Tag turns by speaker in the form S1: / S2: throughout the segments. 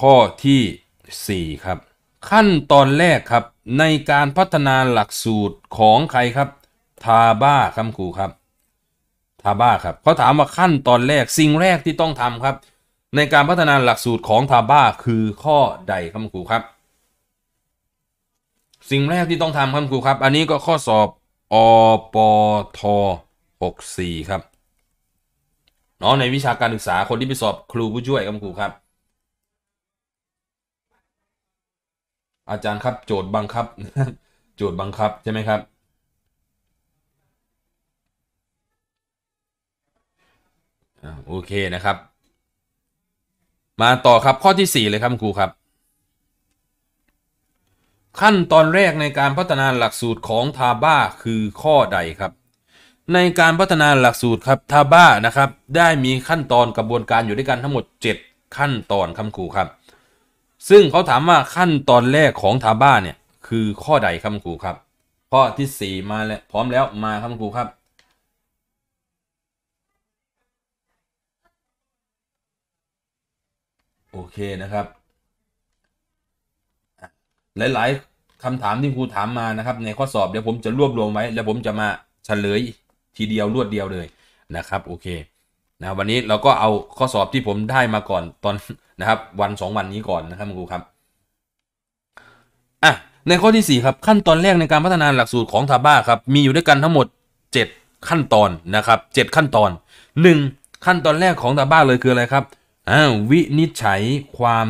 S1: ข้อที่ 4 ครับ ขั้นตอนแรกครับ ในการพัฒนาหลักสูตรของใครครับ ทาบ้าคำัครูครับ ทาบ้าครับเขาถาม ว่าขั้นตอนแรกสิ่งแรกที่ต้องทำครับ ในการพัฒนาหลักสูตรของทาบ้าคือข้อใดคำัครูครับ สิ่งแรกที่ต้องทำคำัครูครับ อันนี้ก็ข้อสอบอปท64ครับเนาะในวิชาการศึกษาคนที่ไปสอบครูผู้ช่วยคำัครูครับอาจารย์ครับ โจทย์บังคับโจทย์บังคับใช่ไหมครับโอเค นะครับ มาต่อครับข้อที่ 4 เลยครับครูครับขั้นตอนแรกในการพัฒนาหลักสูตรของ ทาบ้า คือข้อใดครับ ในการพัฒนาหลักสูตรครับทาบ้านะครับ ได้มีขั้นตอนกระบวนการอยู่ด้วยกันทั้งหมด 7 ขั้นตอนครับ ครูครับซึ่งเขาถามว่าขั้นตอนแรกของทาบ้าเนี่ยคือข้อใดครับครู ครับ ข้อที่4มาแล้วพร้อมแล้วมาครับครูครับโอเคนะครับ หลาย ๆคำถามที่ครูถามมานะครับ ในข้อสอบเดี๋ยวผมจะรวบ รวมไว้ แล้ว ผมจะมาเฉลยทีเดียวรวดเดียวเลยนะครับโอเคนะวันนี้เราก็เอาข้อสอบที่ผมได้มาก่อนตอนนะครับ วัน 2 วันนี้ก่อนนะครับคุณครูครับอ่ะในข้อที่ 4 ครับขั้นตอนแรกในการพัฒนาหลักสูตรของทาบ้าครับ มีอยู่ด้วยกันทั้งหมด 7 ขั้นตอนนะครับ 7 ขั้นตอน 1. ขั้นตอนแรกของทาบ้าเลยคืออะไรครับอ่าวินิจฉัยความ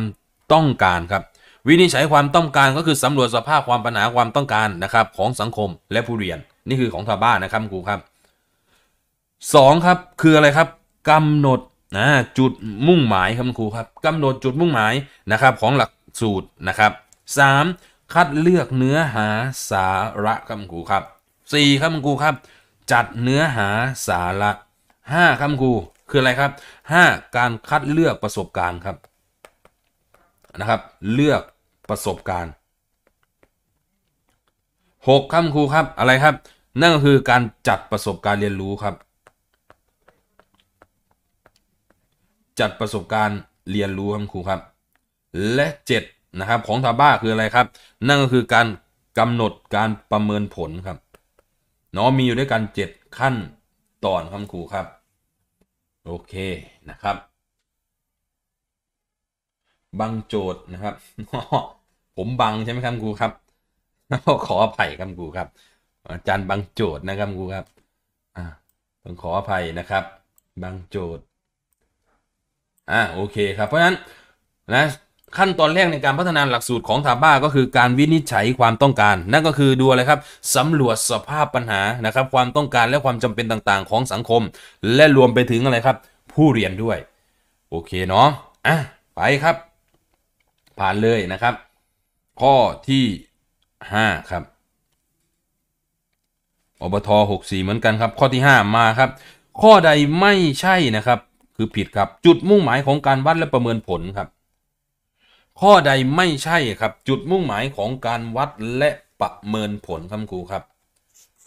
S1: ต้องการครับ วินิจฉัยความต้องการก็คือสำรวจสภาพความปัญหาความต้องการนะครับ ของสังคมและผู้เรียน นี่คือของทาบ้านะครับครูครับ 2 ครับคืออะไรครับกำหนดนะจุดมุ่งหมาย ครับครูครับกำหนดจุดมุ่งหมายนะครับ ของหลักสูตรนะครับ 3. คัดเลือกเนื้อหาสาระ ครับครูครับ 4. ครับครูครับ จัดเนื้อหาสาระ 5. ครับครูคืออะไรครับ 5. การคัดเลือกประสบการณ์ครับนะครับเลือกประสบการณ์ 6. ครับครูครับอะไรครับ นั่นก็คือการจัดประสบการณ์เรียนรู้ครับจัดประสบการณ์เรียนรู้ครับครูครับ และ 7 นะครับ ของทาบ้าคืออะไรครับ นั่นก็คือการกำหนดการประเมินผลครับเนาะมีอยู่ด้วยกัน7ขั้นตอนครับครูครับ โอเคนะครับบังโจทย์นะครับผมบังใช่ไหมครับครูครับขออภัยครับครูครับ อาจารย์บังโจทย์นะ ครับครูครับอ่าต้องขออภัยนะครับบังโจทย์อ่าโอเคครับเพราะฉะนั้นนะขั้นตอนแรกในการพัฒนาหลักสูตรของทาบ้าก็คือการวินิจฉัยความต้องการ นั่นก็คือดูอะไรครับสำรวจสภาพปัญหานะครับ ความต้องการและความจำเป็นต่างๆของสังคม และรวมไปถึงอะไรครับ ผู้เรียนด้วย โอเคเนาะอ่ะไปครับ ผ่านเลยนะครับ ข้อที่ 5 ครับอบท64 เหมือนกันครับข้อที่ 5 มาครับ ข้อใดไม่ใช่นะครับคือผิดครับจุดมุ่งหมายของการวัดและประเมินผลครับ ข้อใดไม่ใช่ครับ จุดมุ่งหมายของการวัดและประเมินผลคำครูครับ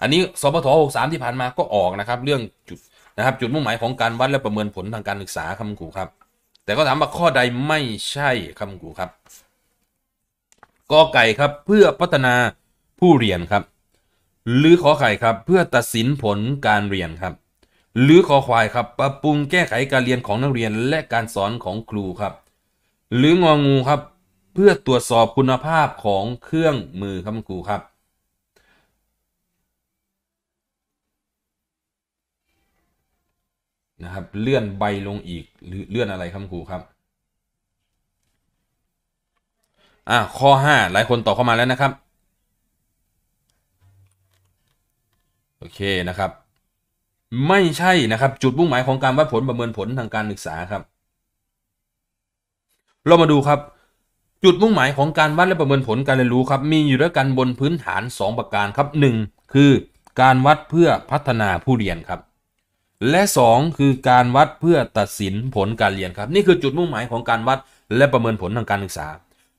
S1: อันนี้สพทามที่ผ่านมาก็ออกนะครับ เรื่องจุดนะครับจุดมุ่งหมายของ การวัดและประเมินผลทางการศึกษาคำครูครับ แต่ก็ถามว่าข้อใดไม่ใช่คำครูครับกอไก่ครับเพื่อพัฒนาผู้เรียนครับ หรือขอไข่ครับเพื่อตัดสินผลการเรียนครับหรือขอควาย ครับ ปรับปรุงแก้ไขการเรียนของนักเรียนและการสอนของครูครับ หรืององูครับเพื่อตรวจสอบคุณภาพของเครื่องมือ ครับครูครับ นะครับเลื่อนใบลงอีกหรือเลื่อนอะไร ครับครูครับ อ่าข้อ 5 หลายคน ตอบเข้ามาแล้วนะครับ โอเคนะครับไม่ใช่นะครับ จุดมุ่งหมายของการวัดผลประเมินผลทางการศึกษาครับ เรามาดูครับ จุดมุ่งหมายของการวัดและประเมินผลการเรียนรู้ครับ มีอยู่ด้วยกันบนพื้นฐาน 2 ประการครับ 1. คือ การวัดเพื่อพัฒนาผู้เรียนครับ และ 2 คือการวัดเพื่อตัดสินผลการเรียนครับ นี่คือจุดมุ่งหมายของการวัดและประเมินผลทางการศึกษา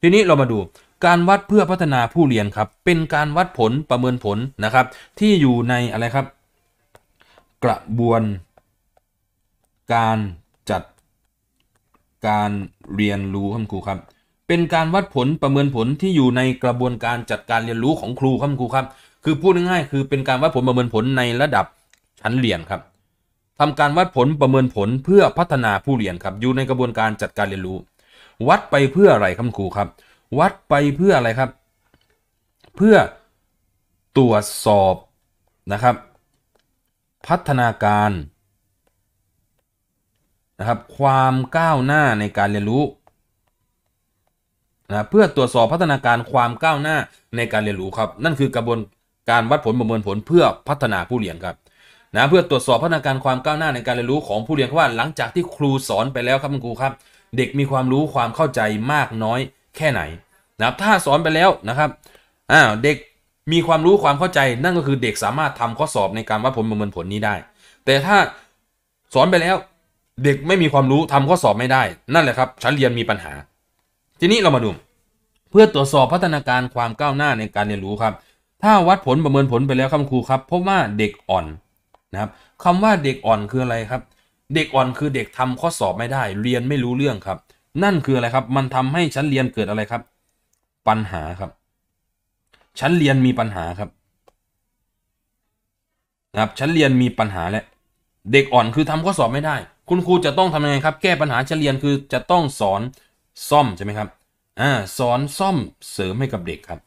S1: ทีนี้เรามาดู การวัดเพื่อพัฒนาผู้เรียนครับ เป็นการวัดผลประเมินผลนะครับ ที่อยู่ในอะไรครับกระบวน การจัดการเรียนรู้ครับครูครับ เป็นการวัดผลประเมินผลที่อยู่ในกระบวนการจัดการเรียนรู้ของครูครับครูครับ คือพูดง่ายๆคือเป็นการวัดผลประเมินผลในระดับชั้นเรียน ครับ ทำการวัดผลประเมินผลเพื่อพัฒนาผู้เรียนครับ อยู่ในกระบวนการจัดการเรียนรู้ วัดไปเพื่ออะไรครับครูครับ วัดไปเพื่ออะไรครับ เพื่อตรวจสอบนะครับพัฒนาการนะครับ ความก้าวหน้าในการเรียนรู้นะเพื่อตรวจสอบพัฒนาการความก้าวหน้าในการเรียนรู้ครับ นั่นคือกระบวนการวัดผลประเมินผลเพื่อพัฒนาผู้เรียนครับนะเพื่อตรวจสอบพัฒนาการความก้าวหน้าในการเรียนรู้ของผู้เรียนว่า หลังจากที่ครูสอนไปแล้วครับคุณครูครับ เด็กมีความรู้ความเข้าใจมากน้อยแค่ไหนนะถ้าสอนไปแล้วนะครับอ้าวเด็กมีความรู้ความเข้าใจ นั่นก็คือเด็กสามารถทำข้อสอบในการวัดผลประเมินผลนี้ได้ แต่ถ้าสอนไปแล้ว เด็กไม่มีความรู้ทำข้อสอบไม่ได้ นั่นแหละครับ ชั้นเรียนมีปัญหา ทีนี้เรามาดู เพื่อตรวจสอบพัฒนาการความก้าวหน้าในการเรียนรู้ครับถ้าวัดผลประเมินผลไปแล้วครับครูครับ พบว่าเด็กอ่อนนะครับคำว่าเด็กอ่อนคืออะไรครับ เด็กอ่อนคือเด็กทำข้อสอบไม่ได้ เรียนไม่รู้เรื่องครับ นั่นคืออะไรครับ มันทำให้ชั้นเรียนเกิดอะไรครับ ปัญหาครับชั้นเรียนมีปัญหาครับนะครับ ชั้นเรียนมีปัญหาแหละเด็กอ่อนคือทำข้อสอบ ไม่ได้ คุณครูจะต้องทำยังไงครับ แก้ปัญหาชั้นเรียนคือจะต้องสอนซ่อมใช่ไหมครับ อ่า สอนซ่อมเสริมให้กับเด็กครับ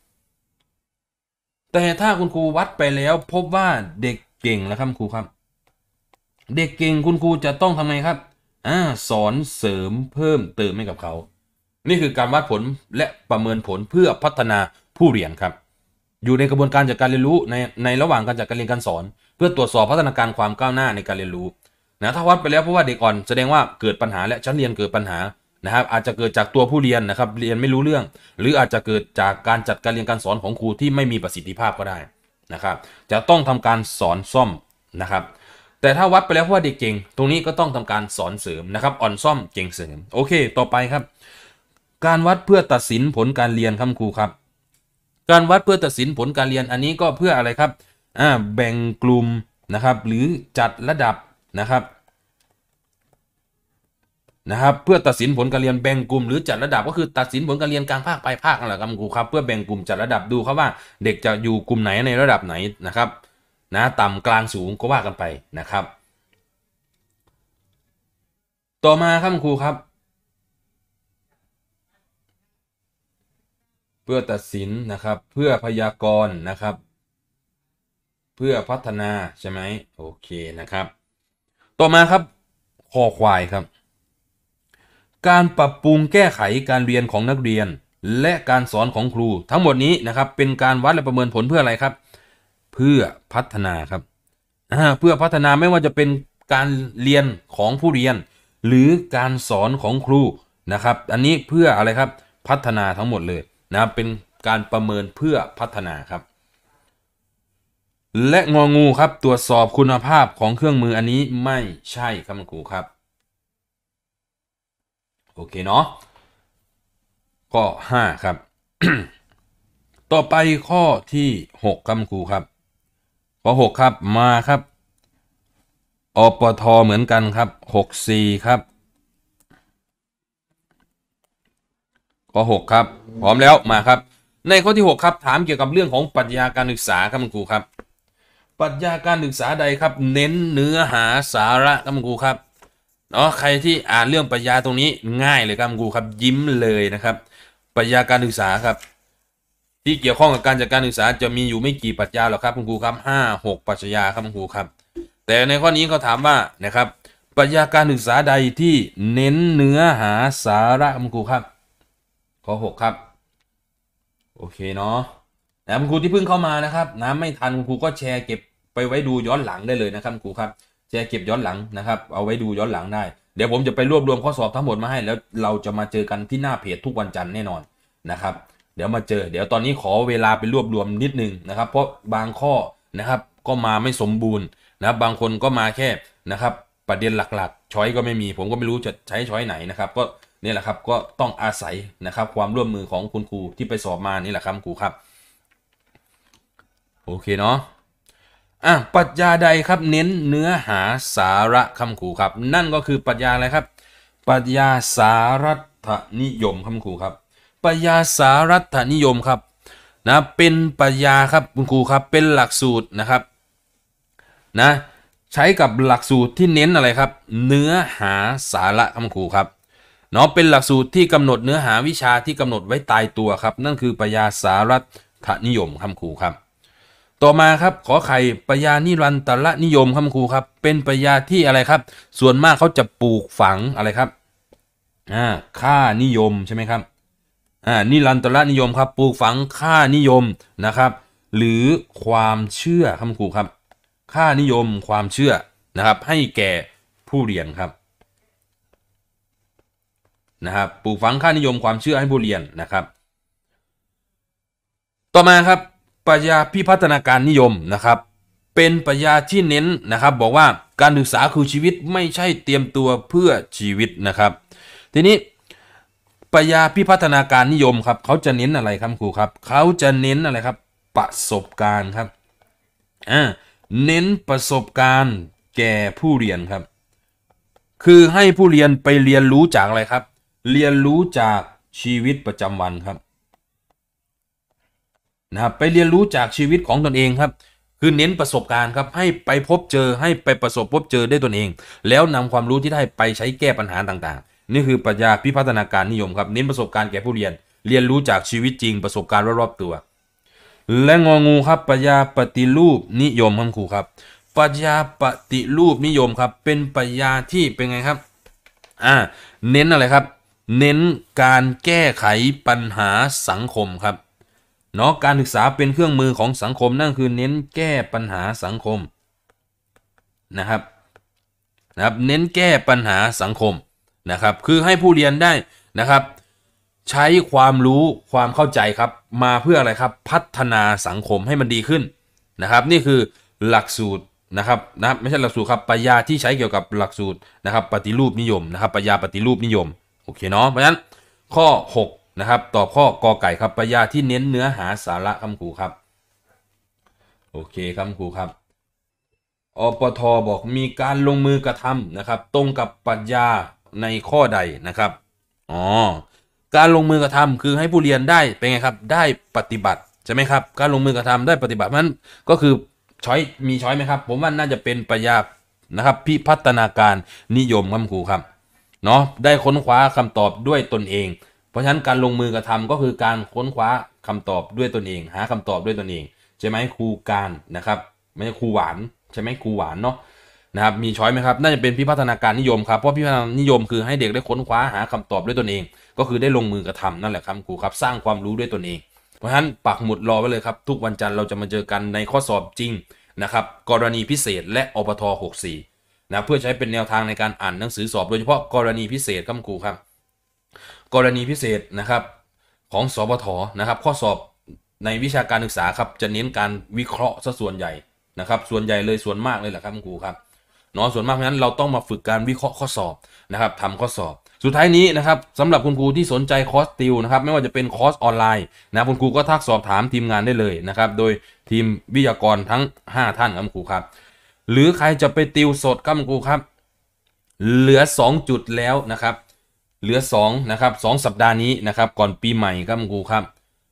S1: แต่ถ้าคุณครู วัดไปแล้ว พบว่าเด็กเก่งแล้วครับครูครับ เด็กเก่ง คุณครูจะต้องทำไงครับ อ่า สอนเสริมเพิ่มเติมให้กับเขา นี่คือการวัดผลและประเมินผลเพื่อพัฒนาผู้เรียนครับอยู่ในกระบวนการจัดการเรียนรู้ในในระหว่างการจัดการเรียนการสอน เพื่อตรวจสอบพัฒนาการความก้าวหน้าในการเรียนรู้นะถ้าวัดไปแล้วเพราะว่าเด็กอ่อน แสดงว่าเกิดปัญหาและชั้นเรียนเกิดปัญหานะครับ อาจจะเกิดจากตัวผู้เรียนนะครับ เรียนไม่รู้เรื่อง หรืออาจจะเกิดจากการจัดการเรียนการสอนของครูที่ไม่มีประสิทธิภาพก็ได้นะครับ จะต้องทำการสอนซ่อมนะครับ แต่ถ้าวัดไปแล้วว่าเด็กเก่งตรงนี้ก็ต้องทำการสอนเสริมนะครับ อ่อนซ่อมเก่งเสริมโอเค ต่อไปครับ การวัดเพื่อตัดสินผลการเรียนครับครูครับการวัดเพื่อตัดสินผลการเรียนอันนี้ก็เพื่ออะไรครับ อ่าแบ่งกลุ่มนะครับหรือจัดระดับนะครับ นะครับเพื่อตัดสินผลการเรียนแบ่งกลุ่มหรือจัดระดับก็คือตัดสินผลการเรียนกลางภาคปลายภาคนั่นแหละครับครูครับเพื่อแบ่งกลุ่มจัดระดับดูครับว่าเด็กจะอยู่กลุ่มไหนในระดับไหนนะครับนะต่ำกลางสูงก็ว่ากันไปนะครับ ต่อมาครับครูครับพื่อตัดสินนะครับเพื่อพยากรณ์นะครับ เพื่อพัฒนาใช่ไหมโอเค นะครับ ต่อมาครับคอควายครับ การปรับปรุงแก้ไขการเรียนของนักเรียน และการสอนของครู ทั้งหมดนี้นะครับเป็นการวัดและประเมินผลเพื่ออะไรครับ เพื่อพัฒนาครับเพื่อพัฒนาไม่ว่าจะเป็นการเรียนของผู้เรียน หรือการสอนของครูนะครับ อันนี้เพื่ออะไรครับพัฒนาทั้งหมดเลยนะเป็นการประเมินเพื่อพัฒนาครับ และงองูครับตรวจสอบคุณภาพของเครื่องมืออันนี้ไม่ใช่ครับคครูครับโอเคเนาะข้อ5ครับต่อไปข้อที่ 6ครับครูครับข้อ6ครับมาครับอปทเหมือนกันครับ64ครับข้อ6ครับ พร้อมแล้วมาครับ ในข้อที่ 6 ครับถามเกี่ยวกับเรื่องของปรัชญาการศึกษาครับคุณครูครับ ปรัชญาการศึกษาใดครับเน้นเนื้อหาสาระครับคุณครูครับเนาะใครที่อ่านเรื่องปรัชญาตรงนี้ง่ายเลยครับคุณครูครับยิ้มเลยนะครับ ปรัชญาการศึกษาครับ ที่เกี่ยวข้องกับการจัดการศึกษาจะมีอยู่ไม่กี่ปรัชญาหรอกครับคุณครูครับห้าหกปรัชญาครับคุณครูครับ แต่ในข้อนี้เขาถามว่านะครับปรัชญาการศึกษาใดที่เน้นเนื้อหาสาระครับคุณครูครับข้อ6ครับ โอเคเนาะน่คุณครูที่เพิ่งเข้ามานะครับ น้ำไม่ทันคุณครูก็แชร์เก็บไปไว้ดูย้อนหลังได้เลยนะครับครูครับ แชร์เก็บย้อนหลังนะครับ เอาไว้ดูย้อนหลังได้ เดี๋ยวผมจะไปรวบรวมข้อสอบทั้งหมดมาให้ แล้วเราจะมาเจอกันที่หน้าเพจทุกวันจันทร์แน่นอนนะ ครับ เดี๋ยวมาเจอ เดี๋ยวตอนนี้ขอเวลาไปรวบรวมนิดนึงนะครับ เพราะบางข้อนะครับก็มาไม่สมบูรณ์นะบางคนก็มาแค่นะครับประเด็นหลักๆ ช้อยก็ไม่มี ผมก็ไม่รู้จะใช้ช้อยไหนนะครับก็นี่แหละครับก็ต้องอาศัยนะครับความร่วมมือของคุณครูที่ไปสอบมานี่แหละครับครูครับโอเคเนาะอ่ะปัจญาใดครับเน้นเนื้อหาสาระคำครูครับ นั่นก็คือปัจญาอะไรครับปัจญาสารัตนิยมคำครูครับ ปัญญาสารัตนิยมครับนะเป็นปัญญาครับคุณครูครับเป็นหลักสูตรนะครับนะใช้กับหลักสูตรที่เน้นอะไรครับเนื้อหาสาระคำครูครับเนาะเป็นหลักสูตรที่กำหนดเนื้อหาวิชาที่กำหนดไว้ตายตัวครับ นั่นคือปยาสารัถนิยมคำครูครับ ต่อมาครับขอไข่ปยานิรันตละนิยมคำครูครับเป็นปยาที่อะไรครับ ส่วนมากเขาจะปลูกฝังอะไรครับอ่าค่านิยมใช่ไหมครับอ่านิรันตละนิยมครับ ปลูกฝังค่านิยมนะครับ หรือความเชื่อคำครูครับค่านิยมความเชื่อนะครับ ให้แก่ผู้เรียนครับนะครับปลูกฝังค่านิยมความเชื่อให้ผู้เรียนนะครับ ต่อมาครับ ปรัชญาพิพัฒนาการนิยมนะครับ เป็นปรัชญาที่เน้นนะครับ บอกว่าการศึกษาคือชีวิตไม่ใช่เตรียมตัวเพื่อชีวิตนะครับ ทีนี้ปรัชญาพิพัฒนาการนิยมครับเขาจะเน้นอะไรครับครูครับ เขาจะเน้นอะไรครับประสบการณ์ครับอ่าเน้นประสบการณ์แก่ผู้เรียนครับ คือให้ผู้เรียนไปเรียนรู้จากอะไรครับเรียนรู้จากชีวิตประจำวันครับนะครับไปเรียนรู้จากชีวิตของตนเองครับ คือเน้นประสบการณ์ครับให้ไปพบเจอ ให้ไปประสบพบเจอได้ตนเอง แล้วนำความรู้ที่ได้ไปใช้แก้ปัญหาต่างๆ นี่คือปรัชญาพิพัฒนาการนิยมครับ เน้นประสบการณ์แก่ผู้เรียน เรียนรู้จากชีวิตจริงประสบการณ์รอบๆตัว และงองูครับปรัชญาปฏิรูปนิยมครับครูครับปรัชญาปฏิรูปนิยมครับเป็นปรัชญาที่เป็นไงครับอ่าเน้นอะไรครับเน้นการแก้ไขปัญหาสังคมครับเนาะการศึกษาเป็นเครื่องมือของสังคม นั่นคือเน้นแก้ปัญหาสังคมนะครับนะครับเน้นแก้ปัญหาสังคมนะครับคือให้ผู้เรียนได้นะครับใช้ความรู้ความเข้าใจครับมาเพื่ออะไรครับพัฒนาสังคมให้มันดีขึ้นนะครับนี่คือหลักสูตรนะครับนะไม่ใช่หลักสูตรครับปัญญาที่ใช้เกี่ยวกับหลักสูตรนะครับปฏิรูปนิยมนะครับปัญญาปฏิรูปนิยมโอเคเนาะเพราะฉะนั้นข้อ6นะครับตอบข้อกอไก่ครับปยาที่เน้นเนื้อหาสาระคำครูครับโอเคคำครูครับอปทอบอกมีการลงมือกระทำนะครับตรงกับปรัญญาในข้อใดนะครับอ๋อการลงมือกระทำคือให้ผู้เรียนได้เป็นไงครับได้ปฏิบัติใช่ไหมครับการลงมือกระทำได้ปฏิบัติมันก็คือช้อยมีช้อยไหมครับผมว่าน่าจะเป็นปรัญญานะครับพิพัฒนาการนิยมคำขูครูครับเนาะได้ค้นคว้าคำตอบด้วยตนเอง เพราะฉะนั้นการลงมือกระทำก็คือการค้นคว้าคำตอบด้วยตนเอง หาคำตอบด้วยตนเอง ใช่ไหมครูการนะครับไม่ใช่ครูหวานใช่ไหมครูหวานเนาะนะครับมีช้อยไหมครับน่าจะเป็นพิพัฒนาการนิยมครับเพราะพิพัฒนานิยมคือให้เด็กได้ค้นคว้าหาคำตอบด้วยตนเอง ก็คือได้ลงมือกระทำนั่นแหละ ครับครูครับสร้างความรู้ด้วยตนเอง เพราะฉะนั้นปักหมุดรอไว้เลยครับทุกวันจันทร์เราจะมาเจอกันในข้อสอบจริงนะครับกรณีพิเศษ และอปท 64นะเพื่อใช้เป็นแนวทางในการอ่านหนังสือสอบโดยเฉพาะกรณีพิเศษครับครูครับ กรณีพิเศษนะครับ ของสอบทนะครับ ข้อสอบในวิชาการศึกษาครับจะเน้นการวิเคราะห์ซะส่วนใหญ่นะครับ ส่วนใหญ่เลยส่วนมากเลยแหละครับครูครับเนาะส่วนมากเพราะนั้นเราต้องมาฝึกการวิเคราะห์ข้อสอบนะครับทำข้อสอบ สุดท้ายนี้นะครับสำหรับคุณครูที่สนใจคอร์สติวนะครับ ไม่ว่าจะเป็นคอร์สออนไลน์นะคุณครูก็ทักสอบถามทีมงานได้เลยนะครับ โดยทีมวิทยากรทั้ง 5 ท่านครับครูครับหรือใครจะไปติวสดกับคูครับ เหลือ 2 จุดแล้วนะครับ เหลือ2นะครับ2 สัปดาห์นี้นะครับ ก่อนปีใหม่ครับคูครับ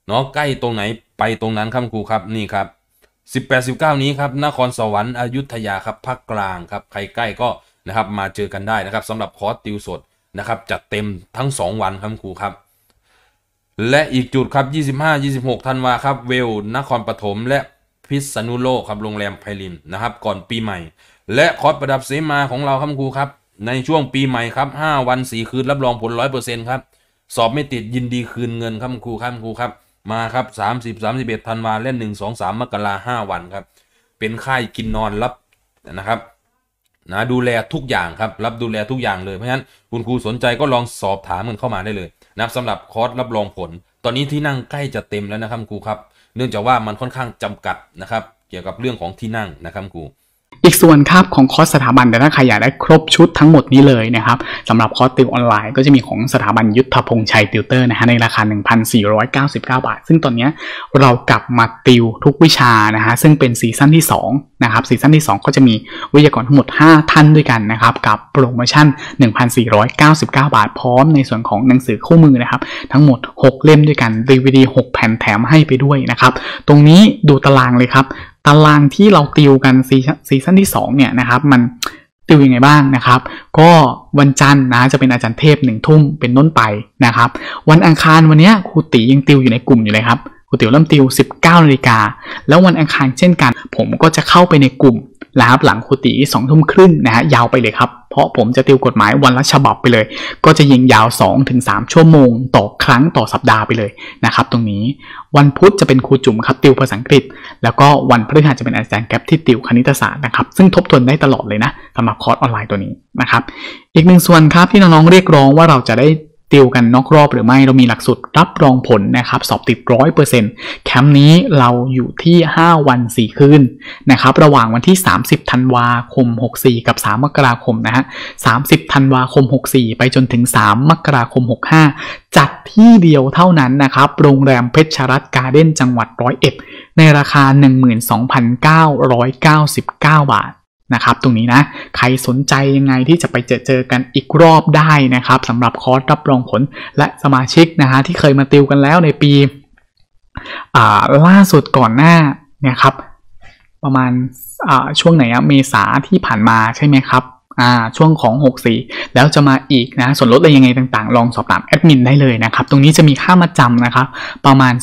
S1: เนาะใกล้ตรงไหนไปตรงนั้นครับคูครับนี่ครับ 18 19นี้ครับนครสวรรค์อยุธยาครับภาคกลางครับใครใกล้ก็นะครับมาเจอกันได้นะครับสำหรับคอร์สติวสดนะครับจัดเต็มทั้ง 2 วันครับครูครับ และอีกจุดครับ 25 26ธันวาครับเวลนครปฐมและพิษณุโลกครับโรงแรมไพริน นะครับ ก่อนปีใหม่ และคอร์สประดับเสมาของเราครับครูครับ ในช่วงปีใหม่ครับ 5 วัน 4 คืนรับรองผลร้อยเปอร์เซ็นต์ครับ สอบไม่ติดยินดีคืนเงิน ครับครูครับครูครับมาครับ 30 31ธันวาเล่น1 2 3 มกราห้าวันครับเป็นค่ายกินนอนรับนะครับนะดูแลทุกอย่างครับ รับดูแลทุกอย่างเลย เพราะฉะนั้นคุณครูสนใจก็ลองสอบถามกันเข้ามาได้เลยนะสำหรับคอร์สรับรองผล ตอนนี้ที่นั่งใกล้จะเต็มแล้วนะครับครูครับเนื่องจากว่ามันค่อนข้างจำกัดนะครับเกี่ยวกับเรื่องของที่นั่งนะครับครู
S2: อีกส่วนครับของคอร์สสถาบันแต่ถ้าใครอยากได้ครบชุดทั้งหมดนี้เลยนะครับสำหรับคอร์สติวออนไลน์ก็จะมีของสถาบันยุทธพงษ์ชัยติวเตอร์นะฮะในราคา1,499 บาท ซึ่งตอนนี้เรากลับมาติวทุกวิชานะฮะซึ่งเป็นซีซั่นที่2นะครับซีซั่นที่ 2 ก็จะมีวิทยากรทั้งหมด 5 ท่านด้วยกันนะครับ กับโปรโมชั่น 1,499 บาท พร้อมในส่วนของหนังสือคู่มือนะครับทั้งหมด 6 เล่มด้วยกันดีวีดี6แผ่นแถมให้ไปด้วยนะครับตรงนี้ดูตารางเลยครับตารางที่เราติวกันซีซั่นที่ 2 เนี่ยนะครับ มันติวยังไงบ้างนะครับ ก็วันจันทร์นะจะเป็นอาจารย์เทพหนึ่งทุ่มเป็นน้นไปนะครับ วันอังคารวันนี้ครูตียังติวอยู่ในกลุ่มอยู่เลยครับก๋วยเตี๋ยวล่ำติว19 นาฬิกา แล้ววันอังคารเช่นกัน ผมก็จะเข้าไปในกลุ่มนะครับหลังคุติสองทุ่มครึ่งนะฮะ ยาวไปเลยครับ เพราะผมจะติวกฎหมายวันละฉบับไปเลย ก็จะยิงยาว 2-3 ชั่วโมงต่อครั้งต่อสัปดาห์ไปเลยนะครับ ตรงนี้วันพุธจะเป็นครูจุ๋มครับติวภาษาอังกฤษ แล้วก็วันพฤหัสจะเป็นอาจารย์แก๊ปที่ติวคณิตศาสตร์นะครับ ซึ่งทบทวนได้ตลอดเลยนะสำหรับคอร์สออนไลน์ตัวนี้นะครับ อีกหนึ่งส่วนครับที่น้องๆเรียกร้องว่าเราจะได้เตยวกันนอกรอบหรือไม่เรามีหลักสูตรรับรองผลนะครับ สอบติดร้อยเปอร์เซ็นต์แคมป์นี้เราอยู่ที่ 5 วัน 4 คืนนะครับ ระหว่างวันที่ 30ธันวาคม 64 กับ 3 มกราคมนะฮะ30ธันวาคม 64 ไปจนถึง 3 มกราคม 65 จัดที่เดียวเท่านั้นนะครับ โรงแรมเพชรชรัตน์การ์เด้นจังหวัดร้อยเอ็ด ในราคา 12,999 บาทนะครับตรงนี้นะใครสนใจยังไงที่จะไปเจอเจอกันอีกรอบได้นะครับสำหรับคอร์สรับรองผลและสมาชิกนะฮะที่เคยมาติวกันแล้วในปี ล่าสุดก่อนหน้าเนี่ยครับประมาณช่วงไหนอะเมษาที่ผ่านมาใช่ไหมครับช่วงของ 64 แล้วจะมาอีกนะส่วนลดอะไรยังไงต่างๆ ลองสอบถามแอดมินได้เลยนะครับ ตรงนี้จะมีค่ามาจำนะครับประมาณ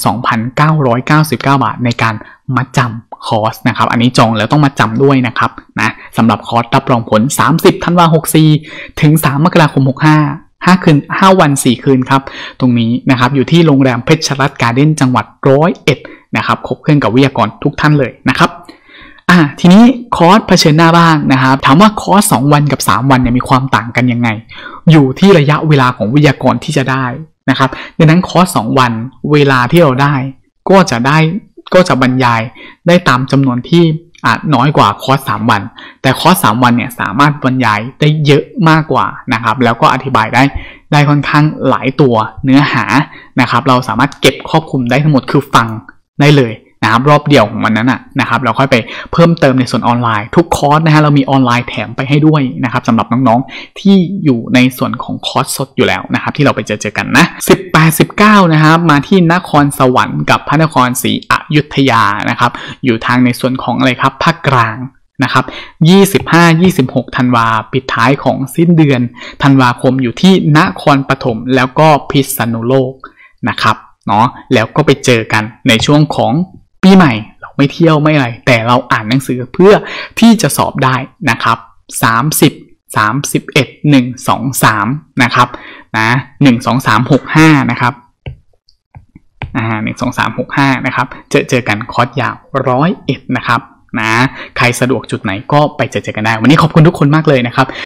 S2: 2,999 บาทในการมาจำคอร์สนะครับอันนี้จองแล้วต้องมาจำด้วยนะครับนะสำหรับคอร์สรับรองผล 30ธันวา64 ถึง3มกราคม65 5 คืน 5 วัน 4 คืนครับตรงนี้นะครับ อยู่ที่โรงแรมเพชรรัตน์การ์เด้นจังหวัดร้อยเอ็ดนะครับครบเครื่องกับวิทยากรทุกท่านเลยนะครับอ่าทีนี้คอร์สเผชิญหน้าบ้างนะครับถามว่าคอร์ส2 วันกับ 3 วันเนี่ยมีความต่างกันยังไง อยู่ที่ระยะเวลาของวิทยากรที่จะได้นะครับดังนั้นคอร์ส2 วันเวลาที่เราได้ก็จะได้ก็จะบรรยายได้ตามจำนวนที่อาจน้อยกว่าคอร์สสามวัน แต่คอร์สสามวันเนี่ยสามารถบรรยายได้เยอะมากกว่านะครับ แล้วก็อธิบายได้ได้ค่อนข้างหลายตัวเนื้อหานะครับ เราสามารถเก็บครอบคลุมได้ทั้งหมดคือฟังได้เลยนะครับรอบเดียวของมันนั้นนะครับ เราค่อยไปเพิ่มเติมในส่วนออนไลน์ ทุกคอร์สนะฮะ เรามีออนไลน์แถมไปให้ด้วยนะครับสำหรับน้องๆที่อยู่ในส่วนของคอร์สสดอยู่แล้วนะครับ ที่เราไปเจอเจอกันนะ18 19นะครับ มาที่นครสวรรค์กับพระนครศรีอยุธยานะครับ อยู่ทางในส่วนของอะไรครับภาคกลางนะครับ 25 26ธันวา ปิดท้ายของสิ้นเดือน ธันวาคมอยู่ที่นครปฐมแล้วก็พิษณุโลกนะครับเนาะ แล้วก็ไปเจอกันในช่วงของีใหม่เราไม่เที่ยวไม่อะไร แต่เราอ่านหนังสือเพื่อที่จะสอบได้นะครับ 30 31 1 2 3 นะครับนะ1 2 3 6 5 นะครับ อ่า 1 2 3 6 5 นะครับ เจอเจอกันคอร์สยาวร้อยเอ็ดนะครับนะใครสะดวกจุดไหนก็ไปเจอเจอกันได้ วันนี้ขอบคุณทุกคนมากเลยนะครับ